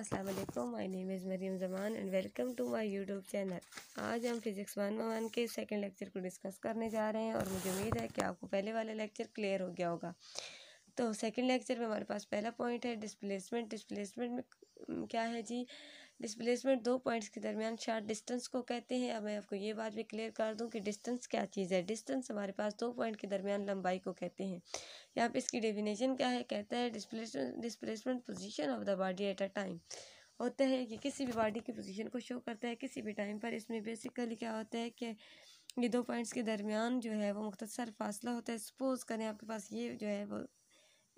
अस्सलाम वालेकुम my name is Mariam Zaman and welcome to my YouTube channel आज हम फिज़िक्स वन वन के सेकंड लेक्चर को डिस्कस करने जा रहे हैं और मुझे उम्मीद है कि आपको पहले वाला लेक्चर क्लियर हो गया होगा तो सेकंड लेक्चर में हमारे पास पहला पॉइंट है डिस्प्लेसमेंट डिस्प्लेसमेंट में क्या है जी डिस्प्लेसमेंट दो पॉइंट्स के दरमियान शार्ट डिस्टेंस को कहते हैं अब मैं आपको ये बात भी क्लियर कर दूं कि डिस्टेंस क्या चीज़ है डिस्टेंस हमारे पास दो पॉइंट के दरमियान लंबाई को कहते हैं यहाँ पे इसकी डेफिनेशन क्या है कहता है displacement displacement position of the body at a time होता है कि किसी भी बॉडी की पोजिशन को शो करता है किसी भी टाइम पर इसमें बेसिकली क्या होता है कि ये दो पॉइंट्स के दरमियान जो है वो मुख्तसर फासला होता है सपोज़ करें आपके पास ये जो है वो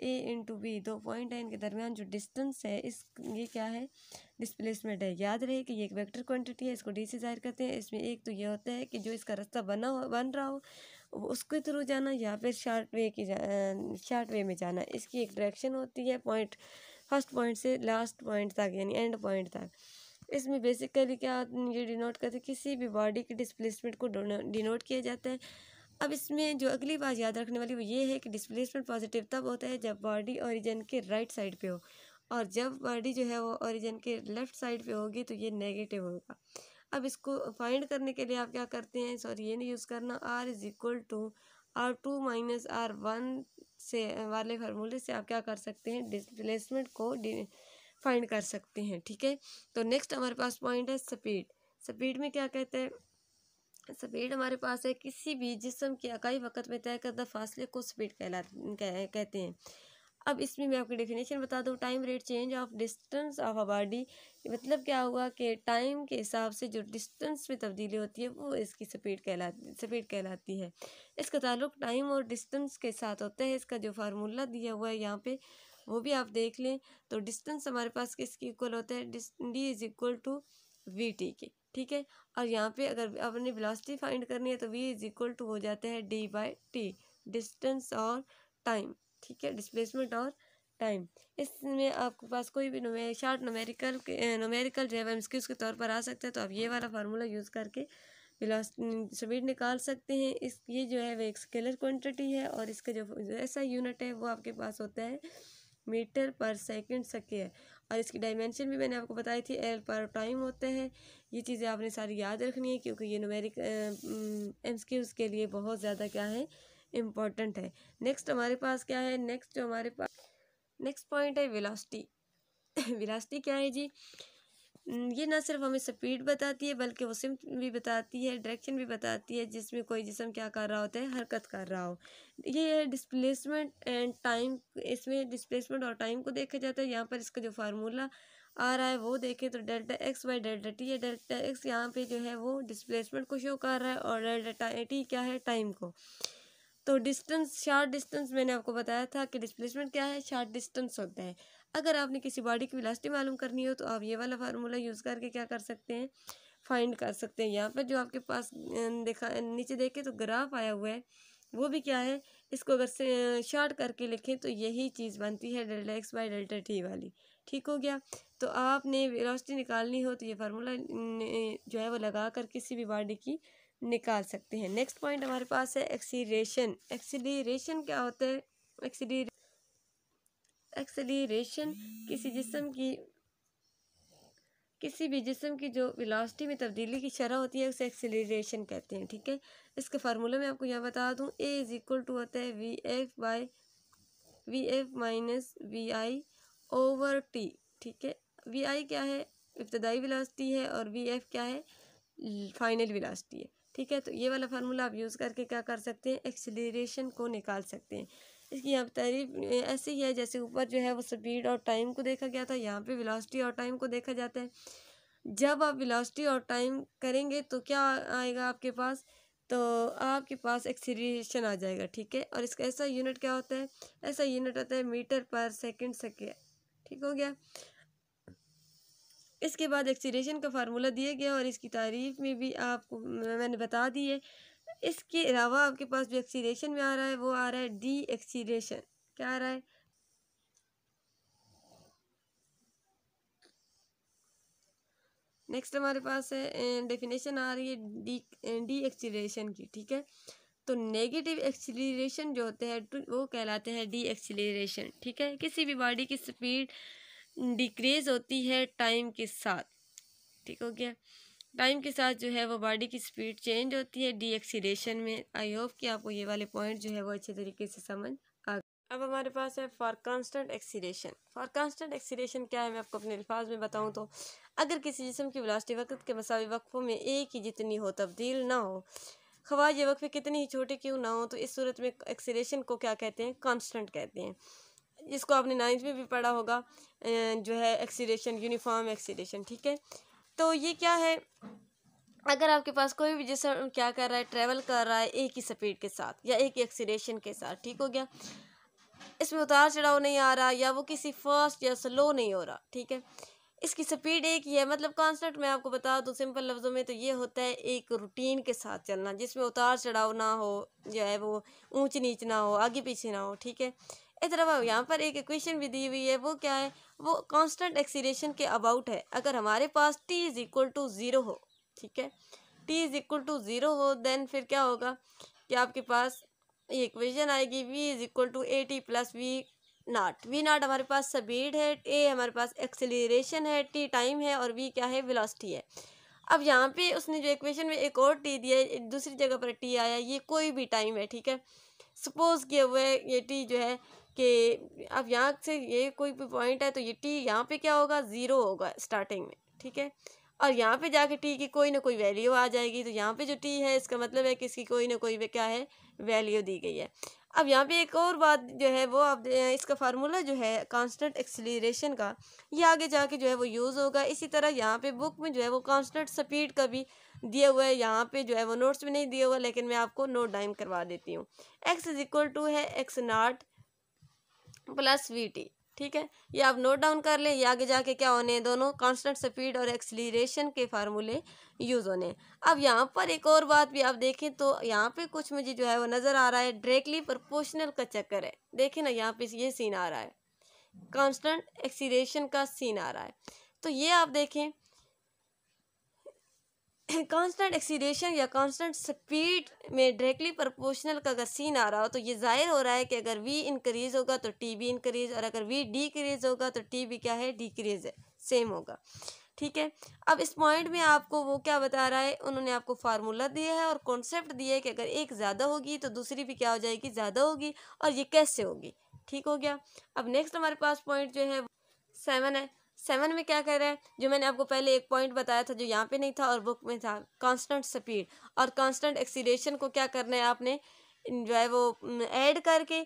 ए इंटू बी दो पॉइंट है इनके दरमियान जो डिस्टेंस है इस ये क्या है डिस्प्लेसमेंट है याद रहे कि ये एक वेक्टर क्वांटिटी है इसको डी से जाहिर करते हैं इसमें एक तो ये होता है कि जो इसका रास्ता बना हो बन रहा हो उसके थ्रू जाना या फिर शार्ट वे की शार्ट वे में जाना इसकी एक डायरेक्शन होती है पॉइंट फर्स्ट पॉइंट से लास्ट पॉइंट तक यानी एंड पॉइंट तक इसमें बेसिकली क्या ये डिनोट करते किसी भी बॉडी के डिस्प्लेसमेंट को डिनोट किया जाता है अब इसमें जो अगली बात याद रखने वाली वो ये है कि डिस्प्लेसमेंट पॉजिटिव तब होता है जब बॉडी ओरिजिन के राइट साइड पे हो और जब बॉडी जो है वो ओरिजिन के लेफ़्ट साइड पे होगी तो ये नेगेटिव होगा अब इसको फाइंड करने के लिए आप क्या करते हैं सॉरी ये नहीं यूज़ करना R is equal to R two minus R one से वाले फार्मूले से आप क्या कर सकते हैं डिस्प्लेसमेंट को फाइंड कर सकते हैं ठीक है तो नेक्स्ट हमारे पास पॉइंट है स्पीड स्पीड में क्या कहते हैं स्पीड हमारे पास है किसी भी जिसम के अकाई वक़्त में तय करदा फासले को स्पीड कहला कह, कहते हैं अब इसमें मैं आपकी डेफिनेशन बता दूँ time rate change of distance of a body मतलब क्या हुआ कि टाइम के हिसाब से जो डिस्टेंस में तब्दीली होती है वो इसकी स्पीड कहलाती स्पीड कहलाती है इसका ताल्लुक टाइम और डिस्टेंस के साथ होता है इसका जो फार्मूला दिया हुआ है यहाँ पे वो भी आप देख लें तो डिस्टेंस हमारे पास किसके इक्वल होता है D is equal to V T के ठीक है और यहाँ पे अगर अपने वेलोसिटी फाइंड करनी है तो वी इज इक्वल टू हो जाता है डी बाई टी डिस्टेंस और टाइम ठीक है डिस्प्लेसमेंट और टाइम इसमें आपके पास कोई भी नुमे शार्ट नोमेरिकल नोमेरिकल जो है वह एमसीक्यूज के तौर पर आ सकता है तो आप ये वाला फार्मूला यूज़ करके स्पीड निकाल सकते हैं इस ये जो है वह एक स्केलर क्वांटिटी है और इसका जो ऐसा यूनिट है वो आपके पास होता है मीटर पर सेकंड सके और इसकी डायमेंशन भी मैंने आपको बताई थी एल पर टाइम होते हैं ये चीज़ें आपने सारी याद रखनी है क्योंकि ये नुमेरिक एम स्क्यूज़ के लिए बहुत ज़्यादा क्या है इम्पॉर्टेंट है नेक्स्ट हमारे पास क्या है नेक्स्ट जो हमारे पास नेक्स्ट पॉइंट है विलासिटी विलासिटी क्या है जी ये ना सिर्फ हमें स्पीड बताती है बल्कि वो सिम भी बताती है डायरेक्शन भी बताती है जिसमें कोई जिसम क्या कर रहा होता है हरकत कर रहा हो ये है डिस्प्लेसमेंट एंड टाइम इसमें डिस्प्लेसमेंट और टाइम को देखा जाता है यहाँ पर इसका जो फार्मूला आ रहा है वो देखें तो delta X by delta T है डेल्टा एक्स यहाँ पे जो है वो डिस्प्लेसमेंट को शो कर रहा है और डेल्टा टी क्या है टाइम को तो डिस्टेंस शार्ट डिस्टेंस मैंने आपको बताया था कि डिस्प्लेसमेंट क्या है शार्ट डिस्टेंस होता है अगर आपने किसी बॉडी की विलासिटी मालूम करनी हो तो आप ये वाला फार्मूला यूज़ करके क्या कर सकते हैं फाइंड कर सकते हैं यहाँ पर जो आपके पास देखा नीचे देखें तो ग्राफ आया हुआ है वो भी क्या है इसको अगर शॉर्ट करके लिखें तो यही चीज़ बनती है delta X by delta T वाली ठीक हो गया तो आपने वेलोसिटी निकालनी हो तो ये फार्मूला जो है वो लगा कर किसी भी बॉडी की निकाल सकते हैं नेक्स्ट पॉइंट हमारे पास है एक्सीरेशन एक्सीलरेशन क्या होता है एक्सीलरेशन एक्सेलरेशन किसी जिसम की किसी भी जिसम की जो वेलोसिटी में तब्दीली की शरह होती है उसे एक्सेलरेशन कहते हैं ठीक है इसके फार्मूला में आपको यहाँ बता दूँ ए इज़ इक्वल टू होता है V F by V F minus V I over T ठीक है वी आई क्या है इब्तदाई विलासिटी है और वी एफ क्या है फाइनल विलासिटी है ठीक है तो ये वाला फार्मूला आप यूज़ करके क्या कर सकते हैं एक्सेलरेशन को निकाल सकते हैं इसकी यहाँ पर तारीफ ऐसे ही है जैसे ऊपर जो है वो स्पीड और टाइम को देखा गया था यहाँ पे वेलोसिटी और टाइम को देखा जाता है जब आप वेलोसिटी और टाइम करेंगे तो क्या आएगा आपके पास तो आपके पास एक्सीलरेशन आ जाएगा ठीक है और इसका ऐसा यूनिट क्या होता है ऐसा यूनिट होता है मीटर पर सेकेंड सेकेंड ठीक हो गया इसके बाद एक्सीलरेशन का फार्मूला दिया गया और इसकी तारीफ में भी आपको मैंने बता दी है इसके अलावा आपके पास जो एक्सीडेशन में आ रहा है वो आ रहा है डी एक्सीडेशन क्या आ रहा है नेक्स्ट हमारे पास है डेफिनेशन अं, आ रही है डी डी एक्सीलरेशन की ठीक है तो नेगेटिव एक्सीलरेशन जो होते हैं तो वो कहलाते हैं डी एक्सीलरेशन ठीक है किसी भी बॉडी की स्पीड डिक्रीज होती है टाइम के साथ ठीक हो गया टाइम के साथ जो है वो बॉडी की स्पीड चेंज होती है डीएक्सीडेशन में आई होप कि आपको ये वाले पॉइंट जो है वो अच्छे तरीके से समझ आ गए अब हमारे पास है for constant acceleration for constant acceleration क्या है मैं आपको अपने अल्फाज में बताऊँ तो अगर किसी जिसम की विलासटी वक्त के मसावी वक्फों में एक ही जितनी हो तब्दील ना हो खवाज वक्फे कितनी ही छोटे क्यों ना हो तो इस सूरत में एक्सीडेशन को क्या कहते हैं कॉन्स्टेंट कहते हैं जिसको आपने नाइन्थ में भी पढ़ा होगा जो है एक्सीडेशन यूनिफॉर्म एक्सीडेशन ठीक है तो ये क्या है अगर आपके पास कोई भी जैसे क्या कर रहा है ट्रैवल कर रहा है एक ही स्पीड के साथ या एक ही एक्सीडेशन के साथ ठीक हो गया इसमें उतार चढ़ाव नहीं आ रहा या वो किसी फास्ट या स्लो नहीं हो रहा ठीक है इसकी स्पीड एक ही है मतलब कॉन्सेप्ट मैं आपको बता दूँ सिंपल लफ्ज़ों में तो ये होता है एक रूटीन के साथ चलना जिसमें उतार चढ़ाव ना हो जो है वो ऊँच नीच ना हो आगे पीछे ना हो ठीक है इस अब यहाँ पर एक इक्वेशन भी दी हुई है वो क्या है वो कांस्टेंट एक्सीडेशन के अबाउट है अगर हमारे पास T is equal to zero हो ठीक है T is equal to zero हो देन फिर क्या होगा कि आपके पास ये इक्वेशन आएगी V is equal to A T plus V naught V naught हमारे पास स्पीड है ए हमारे पास एक्सेलरेशन है टी टाइम है और वी क्या है वेलोसिटी है अब यहाँ पे उसने जो इक्वेशन में एक और टी दिया है दूसरी जगह पर टी आया ये कोई भी टाइम है ठीक है सपोज़ किया हुआ है ये टी जो है कि अब यहाँ से ये कोई भी पॉइंट है तो ये टी यहाँ पे क्या होगा ज़ीरो होगा स्टार्टिंग में ठीक है और यहाँ पे जाके टी की कोई ना कोई वैल्यू आ जाएगी तो यहाँ पे जो टी है इसका मतलब है कि इसकी कोई ना कोई क्या है वैल्यू दी गई है अब यहाँ पे एक और बात जो है वो आप इसका फार्मूला जो है कांस्टेंट एक्सलेशन का ये आगे जाके जो है वो यूज़ होगा इसी तरह यहाँ पे बुक में जो है वो कांस्टेंट स्पीड का भी दिया हुआ है यहाँ पे जो है वो नोट्स में नहीं दिया हुआ लेकिन मैं आपको नोट डाइम करवा देती हूँ एक्स इज इक्वल टू है X naught plus V T ठीक है ये आप नोट डाउन कर लें ये आगे जाके क्या होने हैं दोनों कांस्टेंट स्पीड और एक्सलीरेशन के फार्मूले यूज़ होने हैं अब यहाँ पर एक और बात भी आप देखें तो यहाँ पे कुछ मुझे जो है वो नज़र आ रहा है डायरेक्टली प्रोपोर्शनल का चक्कर है देखें ना यहाँ पे ये सीन आ रहा है कांस्टेंट एक्सीरेशन का सीन आ रहा है तो ये आप देखें कांस्टेंट एक्सीडेशन या कांस्टेंट स्पीड में डायरेक्टली प्रोपोर्शनल का अगर सीन आ रहा हो तो ये ज़ाहिर हो रहा है कि अगर वी इंक्रीज़ होगा तो टी बी इंक्रीज़ और अगर वी डिक्रीज़ होगा तो टी बी क्या है डिक्रीज़ है सेम होगा ठीक है अब इस पॉइंट में आपको वो क्या बता रहा है उन्होंने आपको फार्मूला दिया है और कॉन्सेप्ट दिया है कि अगर एक ज़्यादा होगी तो दूसरी भी क्या हो जाएगी ज़्यादा होगी और ये कैसे होगी ठीक हो गया अब नेक्स्ट हमारे पास पॉइंट जो है सेवन है सेवन में क्या कह रहा है जो मैंने आपको पहले एक पॉइंट बताया था जो यहाँ पे नहीं था और बुक में था कांस्टेंट स्पीड और कांस्टेंट एक्सीडेशन को क्या करना है आपने जो है वो ऐड करके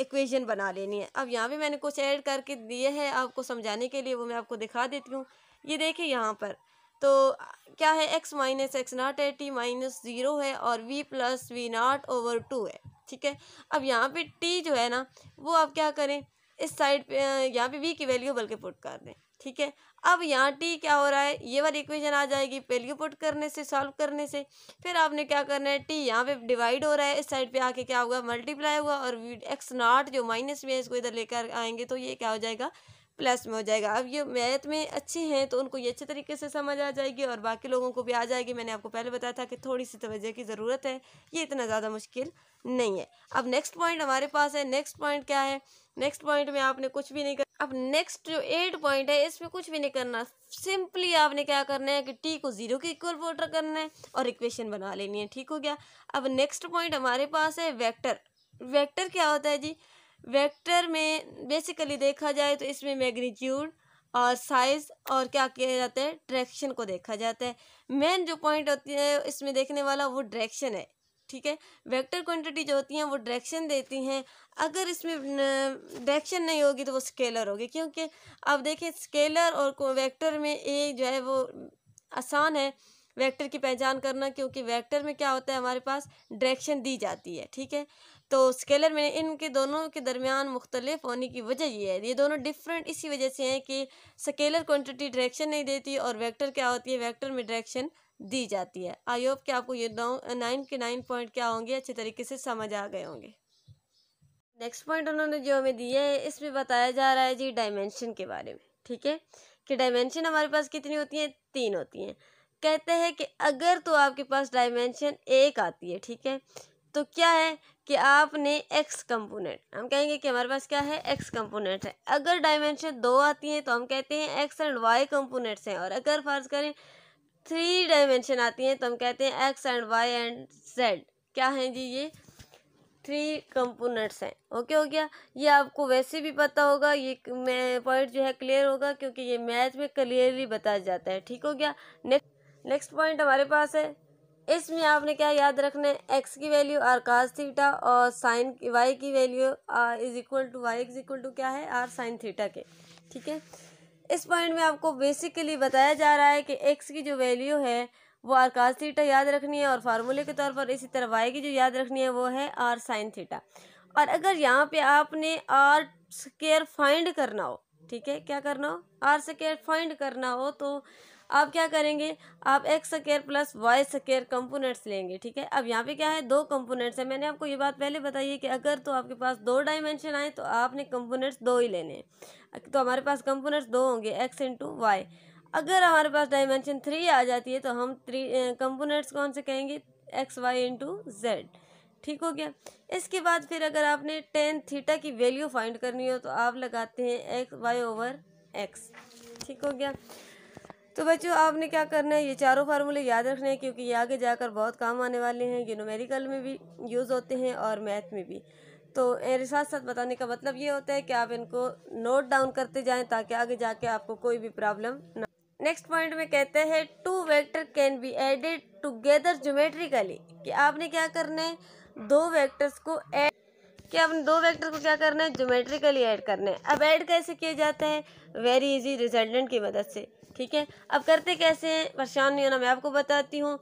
इक्वेशन बना लेनी है अब यहाँ भी मैंने कुछ ऐड करके दिए है आपको समझाने के लिए वो मैं आपको दिखा देती हूँ ये देखिए यहाँ पर तो क्या है एक्स माइनस एक्स नॉट है टी माइनस ज़ीरो है और V plus V naught over two है ठीक है अब यहाँ पे टी जो है ना वो आप क्या करें इस साइड पे यहाँ पे वी की वैल्यू बल्कि पुट कर दें ठीक है अब यहाँ टी क्या हो रहा है ये वाली इक्वेशन आ जाएगी पहले पुट करने से सॉल्व करने से फिर आपने क्या करना है टी यहाँ पे डिवाइड हो रहा है इस साइड पे आके क्या होगा मल्टीप्लाई हुआ और एक्स नॉट जो माइनस में है इसको इधर लेकर आएंगे तो ये क्या हो जाएगा प्लस में हो जाएगा अब ये मैथ में अच्छे हैं तो उनको ये अच्छे तरीके से समझ आ जाएगी और बाकी लोगों को भी आ जाएगी मैंने आपको पहले बताया था कि थोड़ी सी तवज्जो की ज़रूरत है ये इतना ज़्यादा मुश्किल नहीं है अब नेक्स्ट पॉइंट हमारे पास है नेक्स्ट पॉइंट क्या है नेक्स्ट पॉइंट में आपने कुछ भी नहीं कर अब नेक्स्ट जो एट पॉइंट है इसमें कुछ भी नहीं करना सिंपली आपने क्या करना है कि टी को जीरो के इक्वल वोटर करना है और इक्वेशन बना लेनी है ठीक हो गया अब नेक्स्ट पॉइंट हमारे पास है वेक्टर वेक्टर क्या होता है जी वेक्टर में बेसिकली देखा जाए तो इसमें मैग्नीट्यूड और साइज और क्या किया जाता है डायरेक्शन को देखा जाता है मेन जो पॉइंट होती है इसमें देखने वाला वो डायरेक्शन है ठीक है वेक्टर क्वांटिटी जो होती हैं वो डायरेक्शन देती हैं अगर इसमें डायरेक्शन नहीं होगी तो वो स्केलर होगी क्योंकि अब देखें स्केलर और वेक्टर में एक जो है वो आसान है वेक्टर की पहचान करना क्योंकि वेक्टर में क्या होता है हमारे पास डायरेक्शन दी जाती है ठीक है तो स्केलर में इनके दोनों के दरमियान मुख्तलिफ होने की वजह ये है ये दोनों डिफरेंट इसी वजह से हैं कि स्केलर क्वांटिटी डायरेक्शन नहीं देती और वेक्टर क्या होती है वेक्टर में डायरेक्शन दी जाती है आई होप कि आपको ये नौ नाइन के नाइन पॉइंट क्या होंगे अच्छे तरीके से समझ आ गए होंगे नेक्स्ट पॉइंट उन्होंने जो हमें दिया है इसमें बताया जा रहा है जी डायमेंशन के बारे में ठीक है कि डायमेंशन हमारे पास कितनी होती हैं तीन होती हैं कहते हैं कि अगर तो आपके पास डायमेंशन एक आती है ठीक है तो क्या है कि आपने एक्स कंपोनेंट हम कहेंगे कि हमारे पास क्या है एक्स कंपोनेंट है अगर डायमेंशन दो आती है तो हम कहते हैं एक्स एंड वाई कंपोनेंट्स हैं और अगर फर्ज करें थ्री डायमेंशन आती हैं तो हम कहते हैं X and Y and Z क्या हैं जी ये थ्री कंपोनेंट्स हैं ओके हो गया ये आपको वैसे भी पता होगा ये मैं पॉइंट जो है क्लियर होगा क्योंकि ये मैथ में क्लियरली बताया जाता है ठीक हो गया नेक्स्ट नेक्स्ट पॉइंट हमारे पास है इसमें आपने क्या याद रखना है एक्स की वैल्यू आर कास थीटा और साइन वाई की value R is equal to Y is equal to क्या है आर साइन थीटा के ठीक है इस पॉइंट में आपको बेसिकली बताया जा रहा है कि एक्स की जो वैल्यू है वो आर कास थीटा याद रखनी है और फार्मूले के तौर पर इसी तरह वाई की जो याद रखनी है वो है आर साइन थीटा और अगर यहाँ पे आपने आर स्केयर फाइंड करना हो ठीक है क्या करना हो आर स्केयर फाइंड करना हो तो आप क्या करेंगे आप X square plus Y square components लेंगे ठीक है अब यहाँ पे क्या है दो कंपोनेंट्स हैं मैंने आपको ये बात पहले बताई है कि अगर तो आपके पास दो डायमेंशन आए तो आपने कंपोनेंट्स दो ही लेने हैं तो हमारे पास कंपोनेंट्स दो होंगे एक्स इंटू वाई अगर हमारे पास डायमेंशन थ्री आ जाती है तो हम थ्री कंपोनेंट्स कौन से कहेंगे एक्स वाई इंटू जेड ठीक हो गया इसके बाद फिर अगर आपने टेन थीटा की वैल्यू फाइंड करनी हो तो आप लगाते हैं एक्स वाई ओवर एक्स ठीक हो गया तो बच्चों आपने क्या करना है ये चारों फार्मूले याद रखने हैं क्योंकि ये आगे जाकर बहुत काम आने वाले हैं ये नोमेरिकल में भी यूज़ होते हैं और मैथ में भी तो मेरे साथ साथ बताने का मतलब ये होता है कि आप इनको नोट डाउन करते जाएं ताकि आगे जाके आपको कोई भी प्रॉब्लम ना नेक्स्ट पॉइंट में कहते हैं two vector can be added together geometrically कि आपने क्या करना है दो वेक्टर्स को एड कि आपने दो वेक्टर को क्या करना है जोमेट्रिकली एड करना है अब ऐड कैसे किया जाता है वेरी इजी रिजल्टेंट की मदद से ठीक है अब करते कैसे हैं परेशान नहीं होना मैं आपको बताती हूँ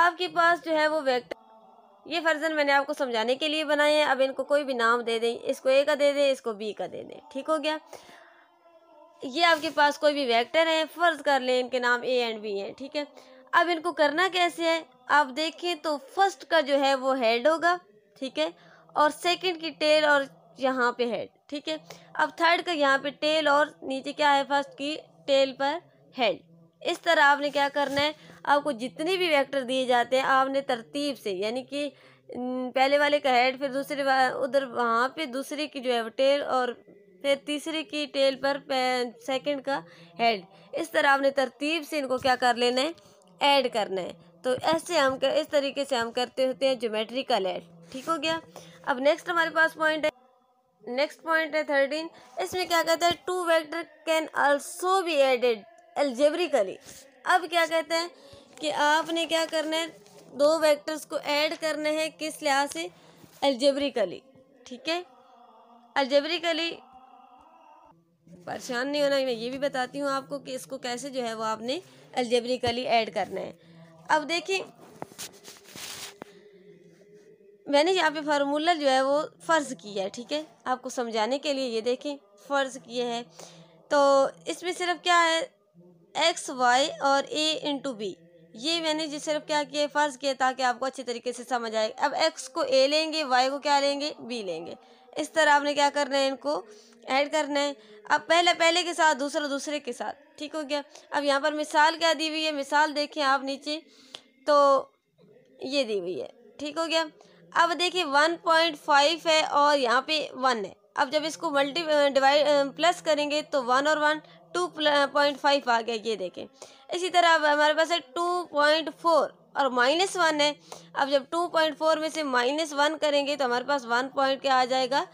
आपके पास जो है वो वेक्टर ये फर्जन मैंने आपको समझाने के लिए बनाए हैं अब इनको कोई भी नाम दे दें इसको ए का दे दें इसको बी का दे दें ठीक हो गया ये आपके पास कोई भी वेक्टर है फ़र्ज़ कर लें इनके नाम ए एंड बी हैं ठीक है अब इनको करना कैसे है आप देखें तो फर्स्ट का जो है वो हेड होगा ठीक है और सेकंड की टेल और यहाँ पे हेड ठीक है अब थर्ड का यहाँ पे टेल और नीचे क्या है फर्स्ट की टेल पर हेड इस तरह आपने क्या करना है आपको जितने भी वेक्टर दिए जाते हैं आपने तरतीब से यानी कि पहले वाले का हेड फिर दूसरे उधर वहाँ पे दूसरे की जो है वो टेल और फिर तीसरे की टेल पर सेकंड का हेड इस तरह आपने तरतीब से इनको क्या कर लेना है ऐड करना है तो ऐसे हम कर, इस तरीके से हम करते होते हैं जोमेट्रिकल ऐड ठीक हो गया अब नेक्स्ट हमारे पास पॉइंट है नेक्स्ट पॉइंट है थर्टीन इसमें क्या कहते हैं two vector can also be added algebraically अब क्या कहते हैं कि आपने क्या करना है दो वेक्टर्स को ऐड करने हैं किस लिहाज से एल्जेब्रिकली ठीक है एल्जेब्रिकली परेशान नहीं होना मैं ये भी बताती हूँ आपको कि इसको कैसे जो है वो आपने एल्जेब्रिकली ऐड करना है अब देखिए मैंने यहाँ पे फार्मूला जो है वो फ़र्ज़ किया है ठीक है आपको समझाने के लिए ये देखें फ़र्ज़ किए हैं तो इसमें सिर्फ क्या है एक्स वाई और ए इंटू बी ये मैंने जो सिर्फ क्या किया फ़र्ज़ किया ताकि आपको अच्छे तरीके से समझ आए अब एक्स को ए लेंगे वाई को क्या लेंगे बी लेंगे इस तरह आपने क्या करना है इनको ऐड करना है अब पहले पहले के साथ दूसरा दूसरे के साथ ठीक हो गया अब यहाँ पर मिसाल क्या दी हुई है मिसाल देखें आप नीचे तो ये दी हुई है ठीक हो गया अब देखिए वन पॉइंट फाइव है और यहाँ पे वन है अब जब इसको मल्टी डिवाइड प्लस करेंगे तो वन और वन टू पॉइंट फाइव आ गया ये देखें इसी तरह अब हमारे पास है टू पॉइंट फोर और माइनस वन है अब जब टू पॉइंट फोर में से माइनस वन करेंगे तो हमारे पास वन पॉइंट क्या आ जाएगा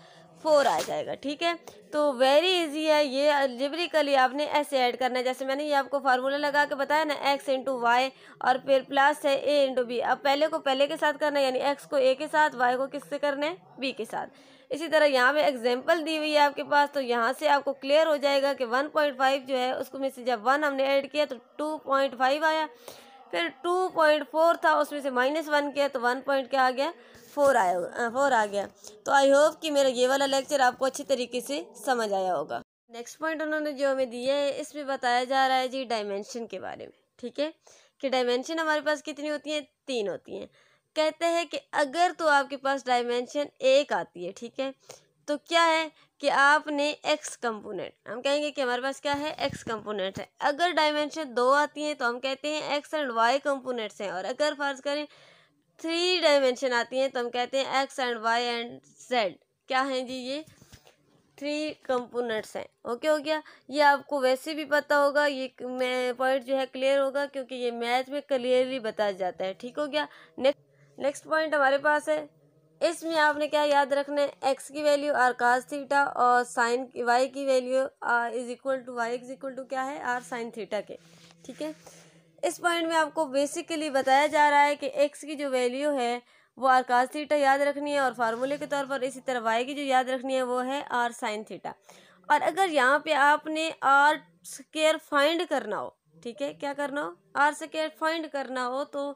फोर आ जाएगा ठीक है तो वेरी इजी है ये अलजेब्रिकली आपने ऐसे ऐड करना है जैसे मैंने ये आपको फार्मूला लगा के बताया ना एक्स इंटू वाई और फिर प्लस है ए इंटू बी अब पहले को पहले के साथ करना है यानी एक्स को ए के साथ वाई को किससे करना है बी के साथ इसी तरह यहाँ पे एग्जाम्पल दी हुई है आपके पास तो यहाँ से आपको क्लियर हो जाएगा कि फाइव जो है उसको में से जब वन हमने ऐड किया तो फाइव आया फिर फोर था उसमें से माइनस वन किया तो वन पॉइंट क्या आ गया फोर आया फोर आ गया तो आई होप कि मेरा ये वाला लेक्चर आपको अच्छी तरीके से समझ आया होगा नेक्स्ट पॉइंट उन्होंने जो हमें दिया है इसमें बताया जा रहा है जी डायमेंशन के बारे में ठीक है कि डायमेंशन हमारे पास कितनी होती हैं तीन होती हैं कहते हैं कि अगर तो आपके पास डायमेंशन एक आती है ठीक है तो क्या है कि आपने एक्स कंपोनेंट हम कहेंगे कि हमारे पास क्या है एक्स कंपोनेंट है अगर डायमेंशन दो आती है तो हम कहते हैं एक्स एंड वाई कंपोनेंट्स हैं और अगर फर्ज करें थ्री डायमेंशन आती हैं तो हम कहते हैं X and Y and Z क्या हैं जी ये थ्री कंपोनेंट्स हैं ओके हो गया ये आपको वैसे भी पता होगा ये मैं पॉइंट जो है क्लियर होगा क्योंकि ये मैथ में क्लियरली बताया जाता है ठीक हो गया नेक्स्ट नेक्स्ट पॉइंट हमारे पास है इसमें आपने क्या याद रखना है एक्स की वैल्यू आर कास थीटा और साइन वाई की value R is equal to Y is equal to क्या है आर साइन थीटा के ठीक है इस पॉइंट में आपको बेसिकली बताया जा रहा है कि एक्स की जो वैल्यू है वो आर कास थीटा याद रखनी है और फार्मूले के तौर पर इसी तरह वाई की जो याद रखनी है वो है आर साइन थीटा और अगर यहाँ पे आपने आर स्केयर फाइंड करना हो ठीक है क्या करना हो आर स्केयर फाइंड करना हो तो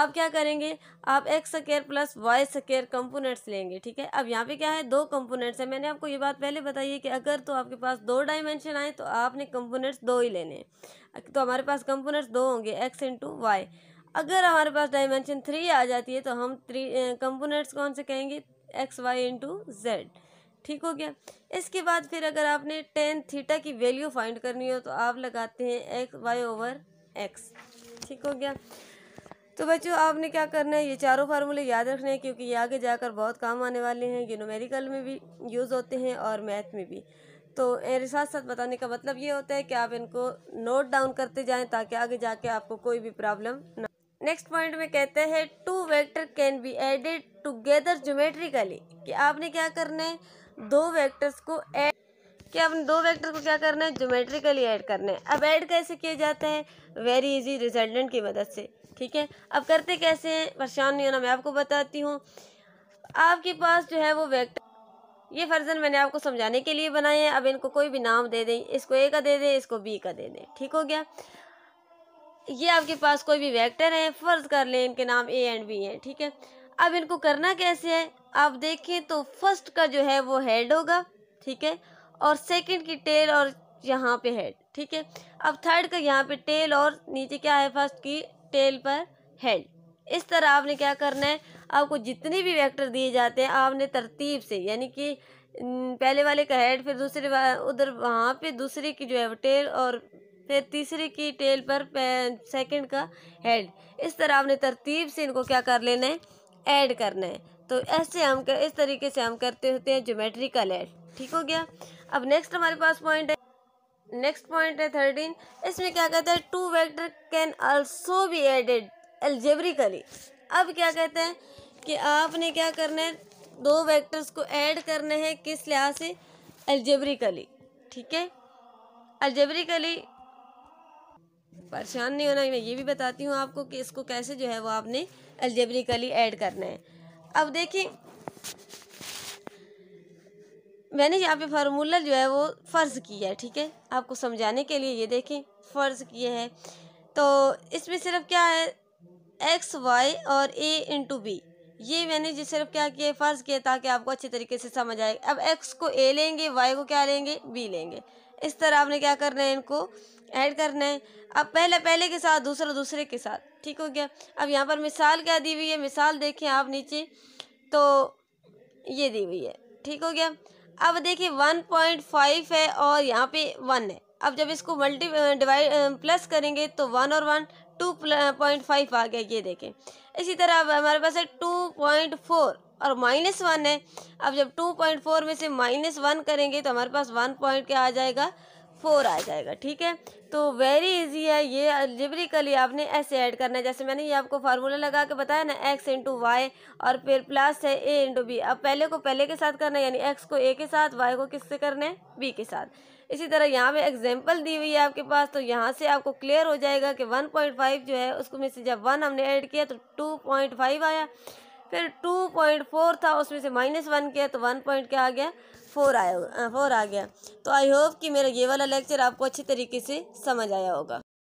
आप क्या करेंगे आप X square plus Y square components लेंगे ठीक है अब यहाँ पे क्या है दो कंपोनेंट्स हैं मैंने आपको ये बात पहले बताई है कि अगर तो आपके पास दो डायमेंशन आए तो आपने कंपोनेंट्स दो ही लेने हैं तो हमारे पास कंपोनेंट्स दो होंगे एक्स इंटू वाई अगर हमारे पास डायमेंशन थ्री आ जाती है तो हम थ्री कंपोनेंट्स कौन से कहेंगे एक्स वाई इंटू जेड ठीक हो गया इसके बाद फिर अगर आपने टेन थीटा की वैल्यू फाइंड करनी हो तो आप लगाते हैं एक्स वाई ओवर एक्स ठीक हो गया तो बच्चों आपने क्या करना है ये चारों फार्मूले याद रखने हैं क्योंकि ये आगे जाकर बहुत काम आने वाले हैं ये नोमेरिकल में भी यूज़ होते हैं और मैथ में भी तो मेरे साथ साथ बताने का मतलब ये होता है कि आप इनको नोट डाउन करते जाएं ताकि आगे जाके आपको कोई भी प्रॉब्लम ना नेक्स्ट पॉइंट में कहते हैं two vector can be added together geometrically कि आपने क्या करना है दो वेक्टर्स को ऐड कि आपने दो वेक्टर को क्या करना है जोमेट्रिकली एड करना है अब ऐड कैसे किया जाता है वेरी इजी रिजल्टेंट की मदद से ठीक है अब करते कैसे हैं परेशान नहीं होना मैं आपको बताती हूँ आपके पास जो है वो वेक्टर ये फर्जन मैंने आपको समझाने के लिए बनाए हैं अब इनको कोई भी नाम दे दें इसको ए का दे दें इसको बी का दे दें ठीक हो गया ये आपके पास कोई भी वेक्टर है फ़र्ज़ कर लें इनके नाम ए एंड बी हैं ठीक है अब इनको करना कैसे है आप देखें तो फर्स्ट का जो है वो हेड होगा ठीक है और सेकंड की टेल और यहाँ पे हेड ठीक है अब थर्ड का यहाँ पे टेल और नीचे क्या है फर्स्ट की टेल पर हेड इस तरह आपने क्या करना है आपको जितने भी वेक्टर दिए जाते हैं आपने तरतीब से यानी कि पहले वाले का हेड फिर दूसरे उधर वहाँ पे दूसरे की जो है वो टेल और फिर तीसरे की टेल पर सेकंड का हेड इस तरह आपने तरतीब से इनको क्या कर लेना है ऐड करना है तो ऐसे हम कर, इस तरीके से हम करते होते हैं जोमेट्रिकल ऐड ठीक हो गया अब नेक्स्ट हमारे पास पॉइंट है नेक्स्ट पॉइंट है थर्टीन इसमें क्या कहते हैं two vector can also be added algebraically अब क्या कहते हैं कि आपने क्या करना है दो वेक्टर्स को ऐड करने हैं किस लिहाज से एल्जेब्रिकली ठीक है एल्जेब्रिकली परेशान नहीं होना मैं ये भी बताती हूँ आपको कि इसको कैसे जो है वो आपने एल्जेब्रिकली ऐड करना है अब देखिए मैंने यहाँ पे फार्मूला जो है वो फ़र्ज़ किया है ठीक है आपको समझाने के लिए ये देखें फ़र्ज़ किया है तो इसमें सिर्फ क्या है एक्स वाई और ए इंटू बी ये मैंने जो सिर्फ क्या किया फ़र्ज़ किया ताकि आपको अच्छे तरीके से समझ आए अब एक्स को ए लेंगे वाई को क्या लेंगे बी लेंगे इस तरह आपने क्या करना है इनको ऐड करना है अब पहले पहले के साथ दूसरा दूसरे के साथ ठीक हो गया अब यहाँ पर मिसाल क्या दी हुई है मिसाल देखें आप नीचे तो ये दी हुई है ठीक हो गया अब देखिए वन पॉइंट फाइव है और यहाँ पे वन है अब जब इसको मल्टी डिवाइड प्लस करेंगे तो वन और वन टू पॉइंट फाइव आ गया ये देखें इसी तरह अब हमारे पास है टू पॉइंट फोर और माइनस वन है अब जब टू पॉइंट फोर में से माइनस वन करेंगे तो हमारे पास वन पॉइंट क्या आ जाएगा फोर आ जाएगा ठीक है तो वेरी इजी है ये अलजेब्रिकली आपने ऐसे ऐड करना है जैसे मैंने ये आपको फार्मूला लगा के बताया ना एक्स इंटू वाई और फिर प्लस है ए इंटू बी अब पहले को पहले के साथ करना है यानी एक्स को ए के साथ वाई को किससे करना है बी के साथ इसी तरह यहाँ पे एग्जाम्पल दी हुई है आपके पास तो यहाँ से आपको क्लियर हो जाएगा कि फाइव जो है उसको में से जब वन हमने ऐड किया तो फाइव आया फिर फोर था उसमें से माइनस वन किया तो वन पॉइंट क्या आ गया फोर आया फोर आ गया तो आई होप कि मेरा ये वाला लेक्चर आपको अच्छी तरीके से समझ आया होगा